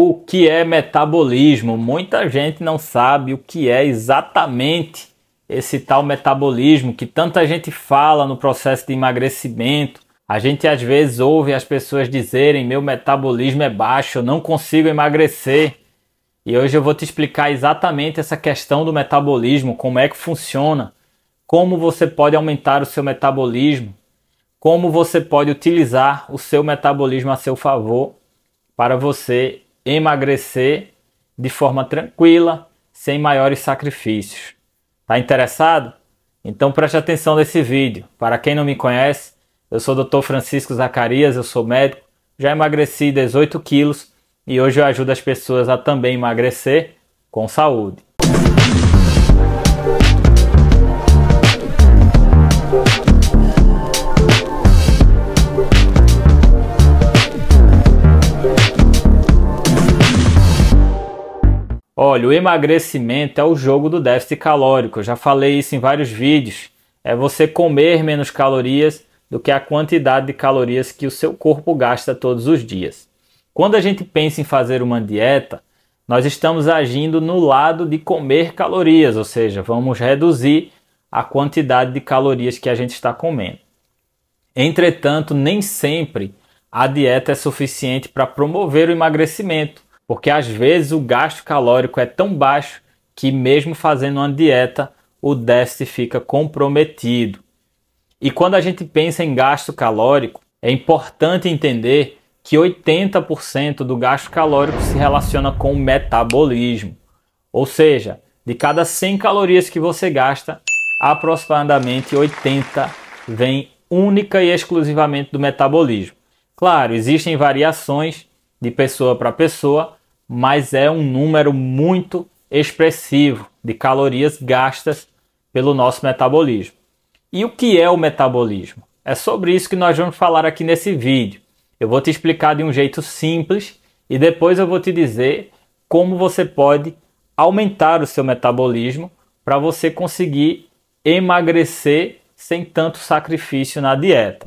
o que é metabolismo. Muita gente não sabe o que é exatamente esse tal metabolismo que tanta gente fala no processo de emagrecimento. A gente às vezes ouve as pessoas dizerem: meu metabolismo é baixo, eu não consigo emagrecer. E hoje eu vou te explicar exatamente essa questão do metabolismo, como é que funciona, como você pode aumentar o seu metabolismo, como você pode utilizar o seu metabolismo a seu favor para você emagrecer de forma tranquila, sem maiores sacrifícios. Tá interessado? Então preste atenção nesse vídeo. Para quem não me conhece, eu sou o Dr. Francisco Zacarias, eu sou médico, já emagreci 18 quilos e hoje eu ajudo as pessoas a também emagrecer com saúde. Olha, o emagrecimento é o jogo do déficit calórico. Eu já falei isso em vários vídeos. É você comer menos calorias do que a quantidade de calorias que o seu corpo gasta todos os dias. Quando a gente pensa em fazer uma dieta, nós estamos agindo no lado de comer calorias, ou seja, vamos reduzir a quantidade de calorias que a gente está comendo. Entretanto, nem sempre a dieta é suficiente para promover o emagrecimento porque às vezes o gasto calórico é tão baixo que, mesmo fazendo uma dieta, o déficit fica comprometido. E quando a gente pensa em gasto calórico, é importante entender que 80% do gasto calórico se relaciona com o metabolismo. Ou seja, de cada 100 calorias que você gasta, aproximadamente 80 vem única e exclusivamente do metabolismo. Claro, existem variações de pessoa para pessoa, mas é um número muito expressivo de calorias gastas pelo nosso metabolismo. E o que é o metabolismo? É sobre isso que nós vamos falar aqui nesse vídeo. Eu vou te explicar de um jeito simples e depois eu vou te dizer como você pode aumentar o seu metabolismo para você conseguir emagrecer sem tanto sacrifício na dieta.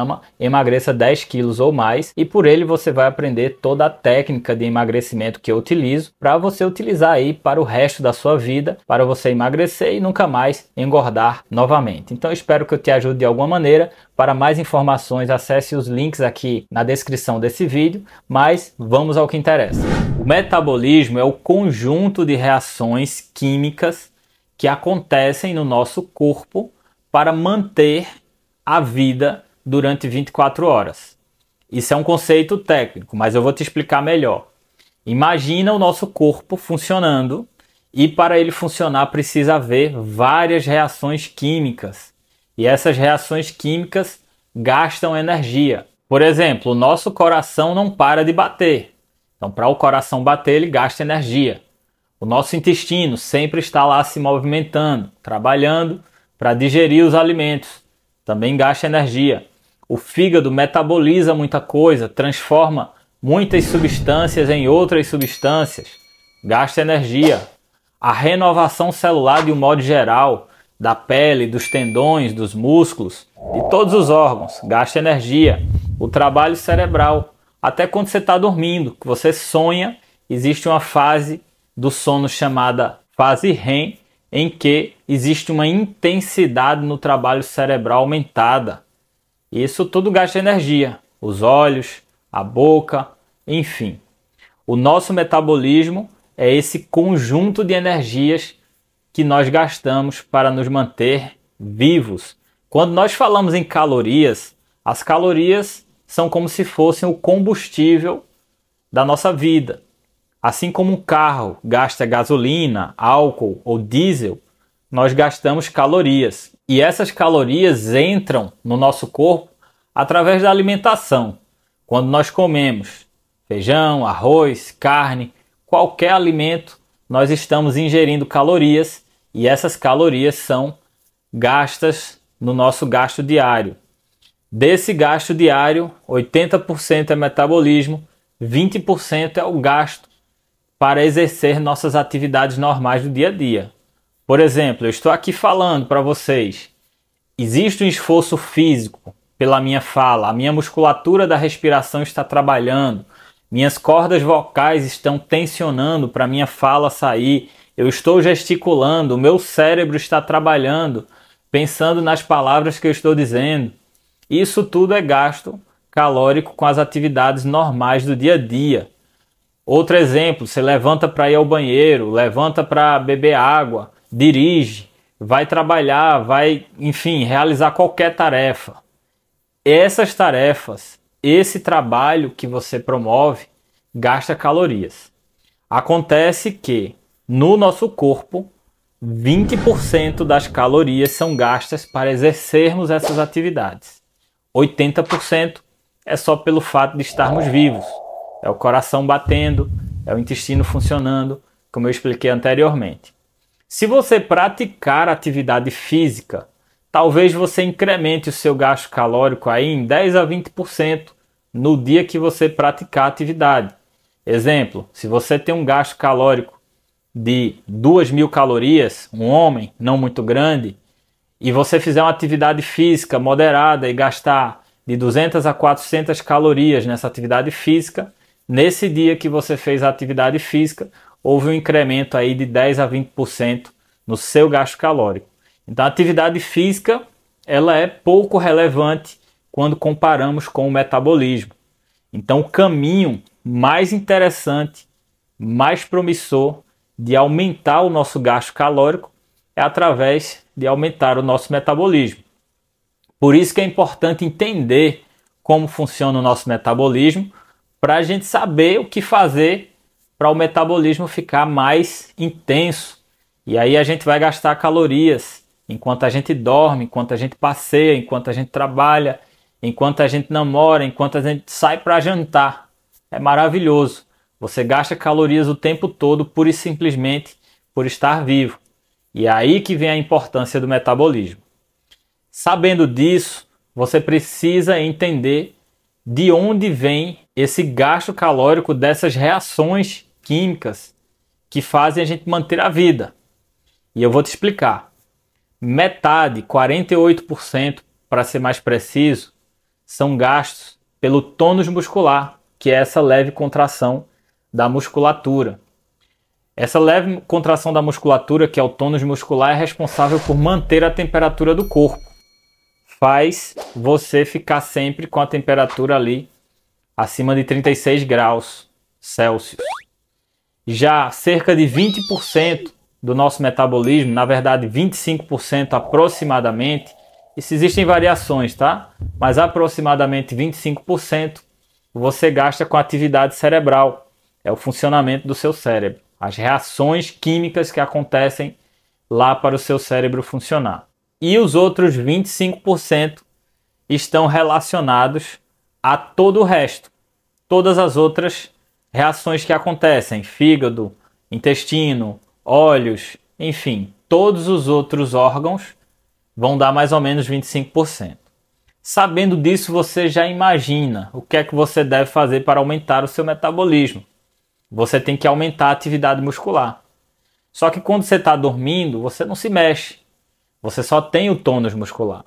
chama Emagreça 10 quilos ou mais e por ele você vai aprender toda a técnica de emagrecimento que eu utilizo para você utilizar aí para o resto da sua vida, para você emagrecer e nunca mais engordar novamente. Então espero que eu te ajude de alguma maneira. Para mais informações, acesse os links aqui na descrição desse vídeo, mas vamos ao que interessa. O metabolismo é o conjunto de reações químicas que acontecem no nosso corpo para manter a vida durante 24 horas. Isso é um conceito técnico, mas eu vou te explicar melhor. Imagina o nosso corpo funcionando e para ele funcionar precisa haver várias reações químicas. E essas reações químicas gastam energia. Por exemplo, o nosso coração não para de bater. Então, para o coração bater, ele gasta energia. O nosso intestino sempre está lá se movimentando, trabalhando para digerir os alimentos. Também gasta energia. O fígado metaboliza muita coisa, transforma muitas substâncias em outras substâncias, gasta energia. A renovação celular, de um modo geral, da pele, dos tendões, dos músculos, de todos os órgãos, gasta energia. O trabalho cerebral, até quando você está dormindo, que você sonha, existe uma fase do sono chamada fase REM, em que existe uma intensidade no trabalho cerebral aumentada isso tudo gasta energia, os olhos, a boca, enfim. O nosso metabolismo é esse conjunto de energias que nós gastamos para nos manter vivos. Quando nós falamos em calorias, as calorias são como se fossem o combustível da nossa vida. Assim como um carro gasta gasolina, álcool ou diesel, nós gastamos calorias. E essas calorias entram no nosso corpo através da alimentação. Quando nós comemos feijão, arroz, carne, qualquer alimento, nós estamos ingerindo calorias e essas calorias são gastas no nosso gasto diário. Desse gasto diário, 80% é metabolismo, 20% é o gasto para exercer nossas atividades normais do dia a dia. Por exemplo, eu estou aqui falando para vocês. Existe um esforço físico pela minha fala, a minha musculatura da respiração está trabalhando, minhas cordas vocais estão tensionando para minha fala sair, eu estou gesticulando, o meu cérebro está trabalhando, pensando nas palavras que eu estou dizendo. Isso tudo é gasto calórico com as atividades normais do dia a dia. Outro exemplo, você levanta para ir ao banheiro, levanta para beber água, dirige, vai trabalhar, vai, enfim, realizar qualquer tarefa. Essas tarefas, esse trabalho que você promove, gasta calorias. Acontece que no nosso corpo, 20% das calorias são gastas para exercermos essas atividades. 80% é só pelo fato de estarmos vivos. É o coração batendo, é o intestino funcionando, como eu expliquei anteriormente. Se você praticar atividade física, talvez você incremente o seu gasto calórico aí em 10 a 20% no dia que você praticar atividade. Exemplo, se você tem um gasto calórico de 2.000 calorias, um homem não muito grande, e você fizer uma atividade física moderada e gastar de 200 a 400 calorias nessa atividade física, nesse dia que você fez a atividade física, houve um incremento aí de 10 a 20% no seu gasto calórico. Então, a atividade física ela é pouco relevante quando comparamos com o metabolismo. Então, o caminho mais interessante, mais promissor de aumentar o nosso gasto calórico é através de aumentar o nosso metabolismo. Por isso que é importante entender como funciona o nosso metabolismo para a gente saber o que fazer para o metabolismo ficar mais intenso. E aí a gente vai gastar calorias enquanto a gente dorme, enquanto a gente passeia, enquanto a gente trabalha, enquanto a gente namora, enquanto a gente sai para jantar. É maravilhoso. Você gasta calorias o tempo todo pura e simplesmente por estar vivo. E é aí que vem a importância do metabolismo. Sabendo disso, você precisa entender de onde vem esse gasto calórico dessas reações químicas que fazem a gente manter a vida. E eu vou te explicar. Metade, 48% para ser mais preciso, são gastos pelo tônus muscular, que é essa leve contração da musculatura. Essa leve contração da musculatura, que é o tônus muscular, é responsável por manter a temperatura do corpo. Faz você ficar sempre com a temperatura ali acima de 36 graus Celsius já cerca de 20% do nosso metabolismo, na verdade 25% aproximadamente. Isso existem variações, tá? Mas aproximadamente 25% você gasta com a atividade cerebral, é o funcionamento do seu cérebro, as reações químicas que acontecem lá para o seu cérebro funcionar. E os outros 25% estão relacionados a todo o resto, todas as outras reações que acontecem, fígado, intestino, olhos, enfim, todos os outros órgãos vão dar mais ou menos 25%. Sabendo disso, você já imagina o que é que você deve fazer para aumentar o seu metabolismo. Você tem que aumentar a atividade muscular. Só que quando você está dormindo, você não se mexe. Você só tem o tônus muscular.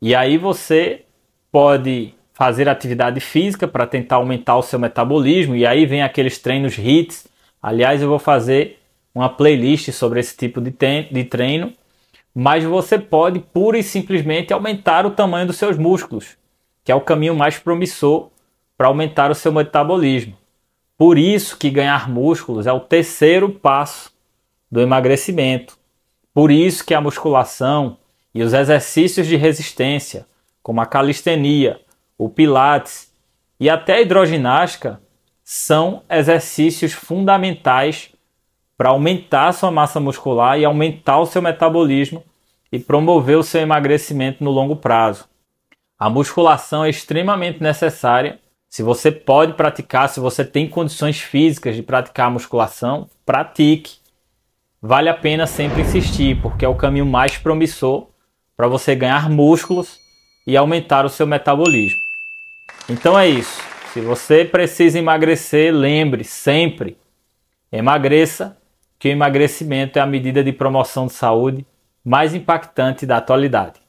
E aí você pode fazer atividade física para tentar aumentar o seu metabolismo e aí vem aqueles treinos hits. Aliás, eu vou fazer uma playlist sobre esse tipo de, de treino, mas você pode pura e simplesmente aumentar o tamanho dos seus músculos, que é o caminho mais promissor para aumentar o seu metabolismo. Por isso que ganhar músculos é o terceiro passo do emagrecimento. Por isso que a musculação e os exercícios de resistência, como a calistenia, o pilates e até a hidroginástica são exercícios fundamentais para aumentar sua massa muscular e aumentar o seu metabolismo e promover o seu emagrecimento no longo prazo. A musculação é extremamente necessária. Se você pode praticar, se você tem condições físicas de praticar a musculação, pratique. Vale a pena sempre insistir, porque é o caminho mais promissor para você ganhar músculos e aumentar o seu metabolismo. Então é isso. Se você precisa emagrecer, lembre sempre: emagreça, que o emagrecimento é a medida de promoção de saúde mais impactante da atualidade.